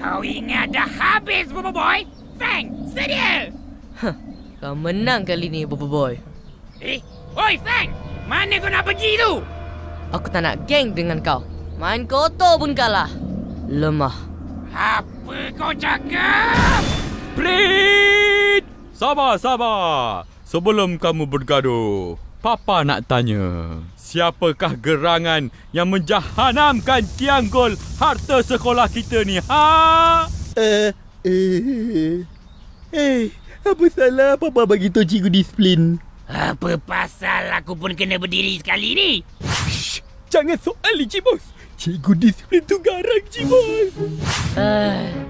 Kau ingat dah habis, Bobo Boy? Fang, sedia! Hah, kau menang kali ni, Bobo Boy. Eh, oi Fang! Mana kau nak pergi tu? Aku tak nak geng dengan kau. Main kotor pun kalah. Lemah. Apa kau cakap? Breed! Sabar, sabar! Sebelum kamu bergaduh, Papa nak tanya, siapakah gerangan yang menjahanamkan tiang gol harta sekolah kita ni? Ha? Eh, eh, eh, eh apa salah Papa bagi tu cikgu disiplin? Apa pasal aku pun kena berdiri sekali ni? jangan soal ni, cik bos. Cikgu disiplin tu garang, cik bos. Uh.